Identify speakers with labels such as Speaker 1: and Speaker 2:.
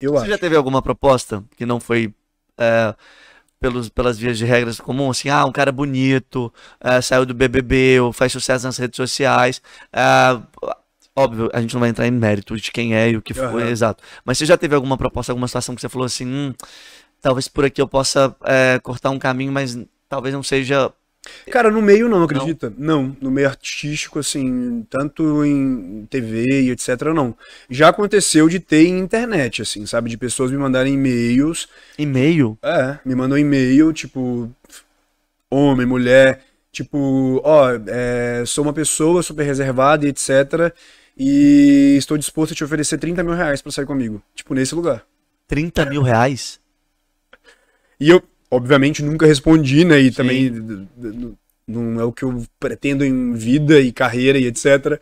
Speaker 1: Eu Você acho. já
Speaker 2: teve alguma proposta que não foi é, pelos, pelas vias de regras comum? Assim, ah, um cara bonito, é, saiu do BBB, ou faz sucesso nas redes sociais. É, óbvio, a gente não vai entrar em mérito de quem é e o que foi, exato. Mas você já teve alguma proposta, alguma situação que você falou assim, hum, talvez por aqui eu possa é, cortar um caminho, mas
Speaker 1: talvez não seja Cara, no meio não, acredita? Não. não, no meio artístico, assim, tanto em TV e etc, não. Já aconteceu de ter em internet, assim, sabe? De pessoas me mandarem e-mails. E-mail? É, me mandam e-mail, tipo, homem, mulher, tipo, ó, é, sou uma pessoa super reservada e etc, e estou disposto a te oferecer 30 mil reais pra sair comigo. Tipo, nesse lugar. 30 mil reais? E eu, obviamente nunca respondi, né? E Sim. também não é o que eu pretendo em vida e carreira e etc.